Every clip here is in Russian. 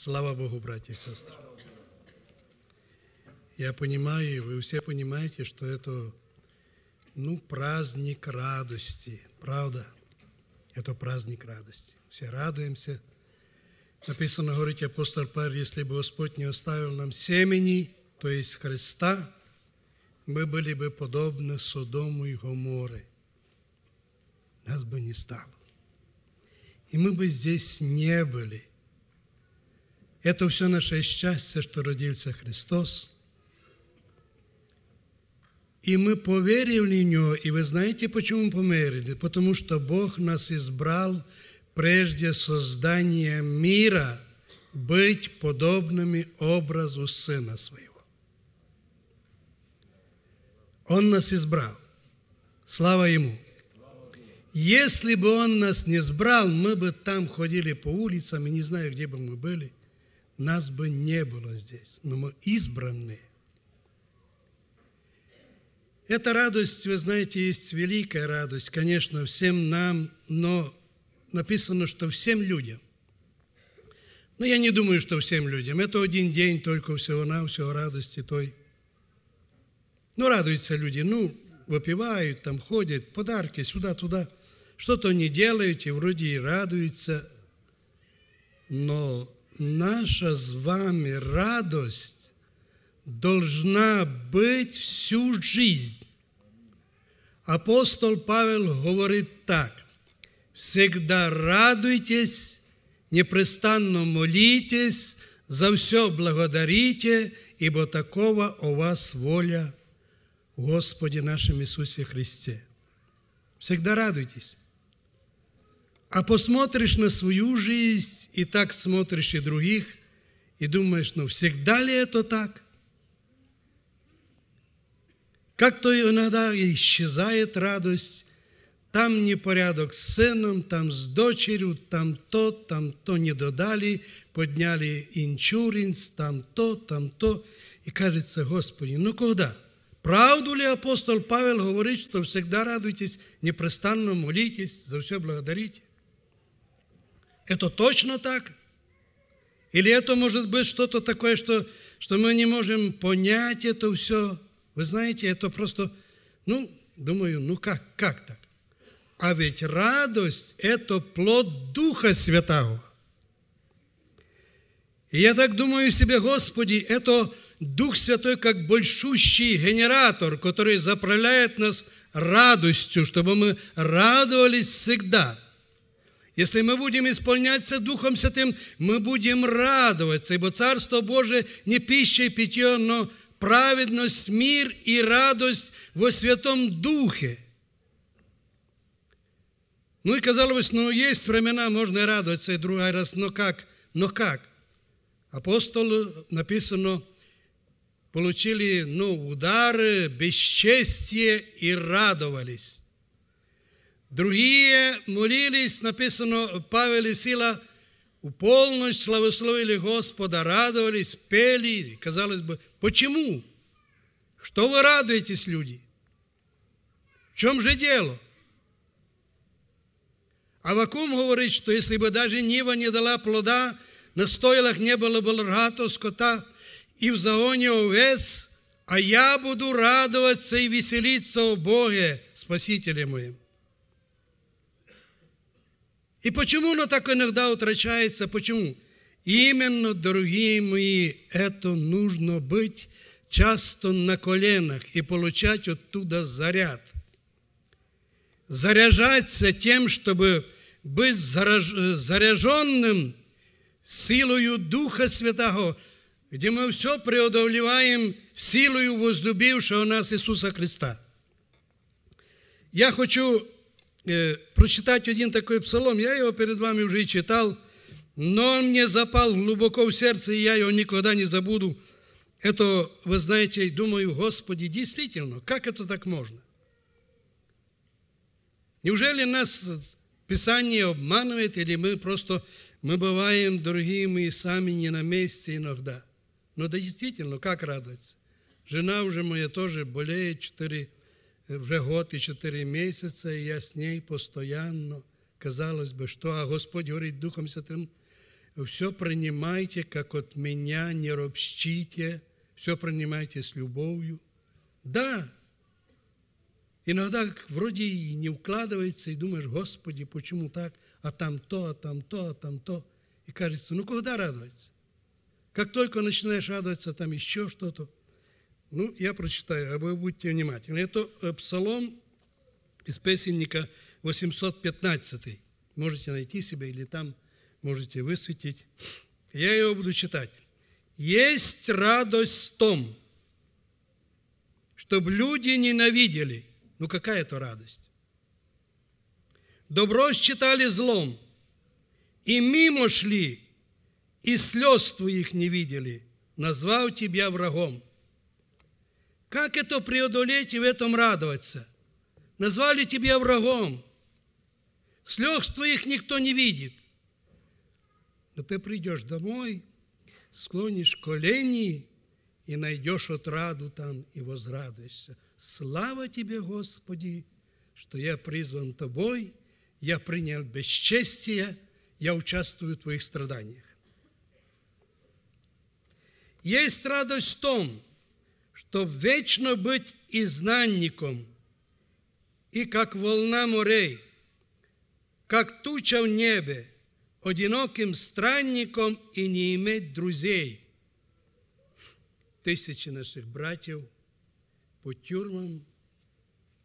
Слава Богу, братья и сестры. Я понимаю, вы все понимаете, что это, ну, праздник радости, правда? Это праздник радости. Все радуемся. Написано, говорит апостол Павел, если бы Господь не оставил нам семени, то есть Христа, мы были бы подобны Содому и Гоморе. Нас бы не стало. И мы бы здесь не были. Это все наше счастье, что родился Христос. И мы поверили в Него, и вы знаете, почему мы поверили? Потому что Бог нас избрал прежде создания мира быть подобными образу Сына Своего. Он нас избрал. Слава Ему! Если бы Он нас не избрал, мы бы там ходили по улицам, и не знаю, где бы мы были нас бы не было здесь, но мы избранные. Эта радость, вы знаете, есть великая радость, конечно, всем нам, но написано, что всем людям. Но я не думаю, что всем людям. Это один день только всего нам, всего радости той. Ну, радуются люди, ну, выпивают, там ходят, подарки сюда-туда. Что-то не делают и вроде и радуются, но наша з вами радость должна быть всю жизнь. Апостол Павел говорит так, «Всегда радуйтесь, непрестанно молитесь, за все благодарите, ибо такова у вас воля в Господе нашем Иисусе Христе». Всегда радуйтесь. А посмотришь на свою жизнь, и так смотришь и других, и думаешь, ну всегда ли это так? Как-то иногда исчезает радость, там непорядок с сыном, там с дочерью, там то, там то не додали, подняли инчуринс, там то, там то. И кажется, Господи, ну когда? Правду ли апостол Павел говорит, что всегда радуйтесь, непрестанно молитесь, за все благодарите? Это точно так? Или это может быть что-то такое, что, что мы не можем понять это все? Вы знаете, это просто, ну, думаю, ну как, как так? А ведь радость – это плод Духа Святого. И я так думаю себе, Господи, это Дух Святой как большущий генератор, который заправляет нас радостью, чтобы мы радовались всегда – если мы будем исполняться Духом Святым, мы будем радоваться, ибо Царство Божие не пища и питье, но праведность, мир и радость во Святом Духе. Ну и казалось, ну есть времена, можно и радоваться и другой раз, но как? Но как? Апостолы, написано, получили ну, удары, бесчестие и радовались. Другие молились, написано, Павел и Сила в полночь славословили Господа, радовались, пели. Казалось бы, почему? Что вы радуетесь, люди? В чем же дело? А Авакум говорит, что если бы даже Нива не дала плода, на стойлах не было бы рогатого скота и в загоне овец, а я буду радоваться и веселиться о Боге, Спасителе моем. И почему оно так иногда утрачается? Почему? Именно, дорогие мои, это нужно быть часто на коленах и получать оттуда заряд. Заряжаться тем, чтобы быть заряженным силою Духа Святого, где мы все преодолеваем силою возлюбившего нас Иисуса Христа. Я хочу Э, прочитать один такой псалом. Я его перед вами уже и читал, но он мне запал глубоко в сердце, и я его никогда не забуду. Это, вы знаете, думаю, Господи, действительно, как это так можно? Неужели нас Писание обманывает, или мы просто, мы бываем, другими, мы сами не на месте иногда? Но ну да действительно, как радоваться? Жена уже моя тоже болеет 4 вже год і чотири місяці, і я з нею постоянно казалось би, що, а Господь говорить Духом Святым, все принимайте, как от меня, не робщите все принимайте с любовью. Да, иногда вроде и не вкладывается, и думаешь, Господи, почему так, а там то, а там то, а там то. И кажется, ну когда радоваться? Как только начинаешь радоваться, там еще что-то. Ну, я прочитаю, а вы будьте внимательны. Это э, псалом из песенника 815. Можете найти себе или там можете высветить. Я его буду читать. «Есть радость в том, чтобы люди ненавидели». Ну, какая это радость? «Добро считали злом, и мимо шли, и слез твоих не видели, назвал тебя врагом» Как это преодолеть и в этом радоваться? Назвали тебя врагом. Слез твоих никто не видит. Но ты придешь домой, склонишь колени и найдешь отраду там и возрадуешься. Слава тебе, Господи, что я призван тобой, я принял бесчестие, я участвую в твоих страданиях. Есть радость в том, чтоб вечно быть изнанником, и как волна морей, как туча в небе, одиноким странником и не иметь друзей. Тысячи наших братьев по тюрьмам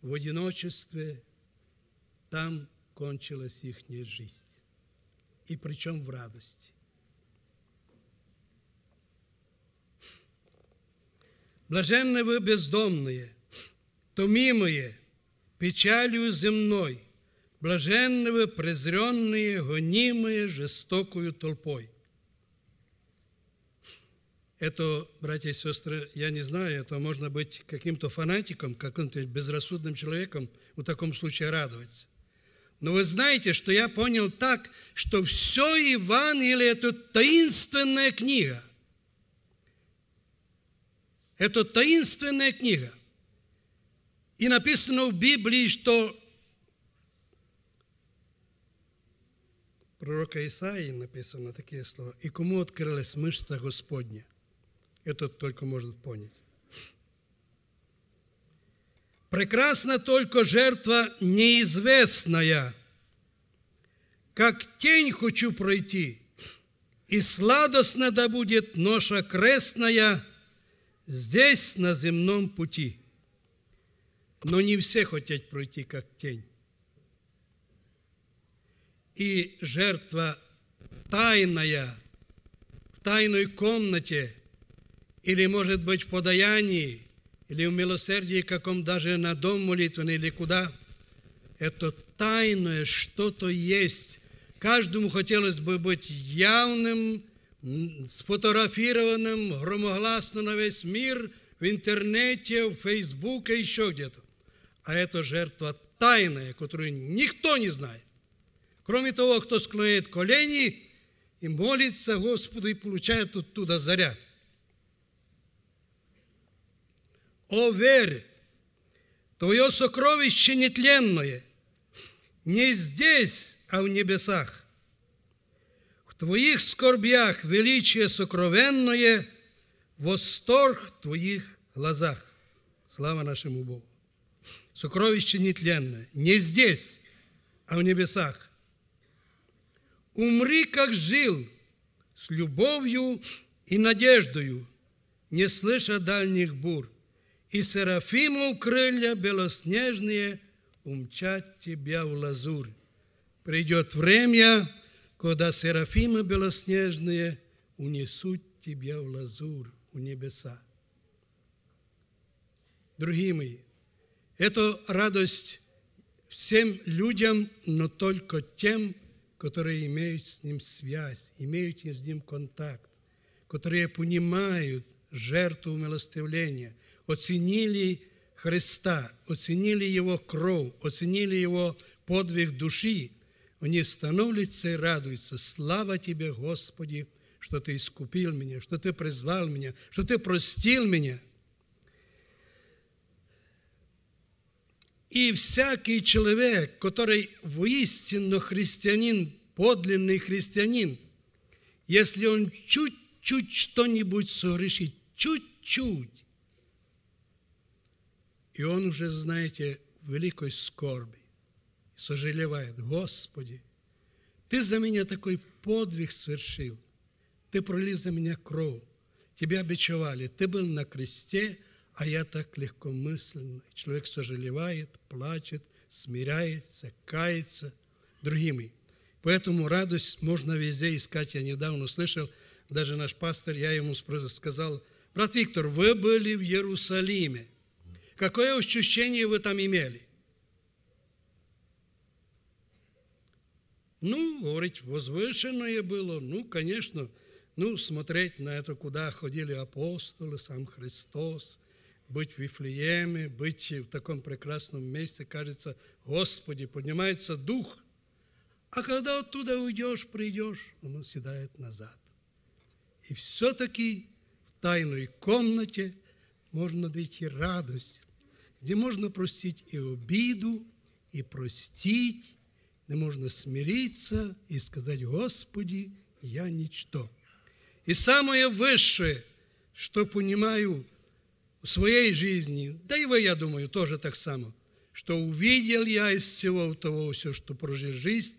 в одиночестве, там кончилась их жизнь. И причем в радости. Блаженны вы бездомные, томимые печалью земной, блаженны вы презренные, гонимые жестокою толпой. Это, братья и сестры, я не знаю, это можно быть каким-то фанатиком, каким-то безрассудным человеком, в таком случае радоваться. Но вы знаете, что я понял так, что все Евангелие – это таинственная книга – это таинственная книга. И написано в Библии, что пророка Исаии написано такие слова. «И кому открылась мышца Господня?» Это только может понять. Прекрасна только жертва неизвестная. Как тень хочу пройти, и сладостно да будет ноша крестная – здесь, на земном пути. Но не все хотят пройти, как тень. И жертва тайная, в тайной комнате, или, может быть, в подаянии, или в милосердии каком даже на дом молитвенный, или куда, это тайное что-то есть. Каждому хотелось бы быть явным, сфотографированным громогласно на весь мир в интернете, в Фейсбуке, еще где-то. А это жертва тайная, которую никто не знает. Кроме того, кто склоняет колени и молится Господу и получает оттуда заряд. О, верь, твое сокровище нетленное, не здесь, а в небесах твоих скорбях величие сокровенное, восторг в твоих глазах. Слава нашему Богу. Сокровище нетленное, не здесь, а в небесах. Умри, как жил, с любовью и надеждою, не слыша дальних бур, и серафимов крылья белоснежные умчат тебя в лазурь. Придет время, когда серафимы белоснежные унесут тебя в лазур, у небеса. Другие мои, это радость всем людям, но только тем, которые имеют с ним связь, имеют с ним контакт, которые понимают жертву милостивления, оценили Христа, оценили Его кровь, оценили Его подвиг души мне становится и радуется. Слава Тебе, Господи, что Ты искупил меня, что Ты призвал меня, что Ты простил меня. И всякий человек, который воистину христианин, подлинный христианин, если он чуть-чуть что-нибудь согрешит, чуть-чуть, и он уже, знаете, в великой скорби, и сожалевает, Господи, Ты за меня такой подвиг совершил, Ты пролил за меня кровь, Тебя обечевали, Ты был на кресте, а я так легкомысленно. Человек сожалевает, плачет, смиряется, кается. Другие поэтому радость можно везде искать. Я недавно слышал, даже наш пастор, я ему сказал, брат Виктор, вы были в Иерусалиме. Какое ощущение вы там имели? Ну, говорит, возвышенное было, ну, конечно, ну, смотреть на это, куда ходили апостолы, сам Христос, быть в Вифлееме, быть в таком прекрасном месте, кажется, Господи, поднимается дух. А когда оттуда уйдешь, придешь, он седает назад. И все-таки в тайной комнате можно найти радость, где можно простить и обиду, и простить, не можна смириться и сказать, Господи, я ничто. И самое высшее, что понимаю в своей жизни, да и вы, я думаю, тоже так само, что увидел я из всего того, все, что прожил жизнь,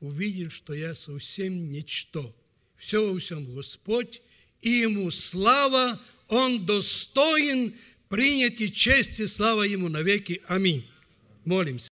увидел, что я совсем ничто. Все во всем Господь, и Ему слава, Он достоин принять и честь и слава Ему навеки. Аминь. Молимся.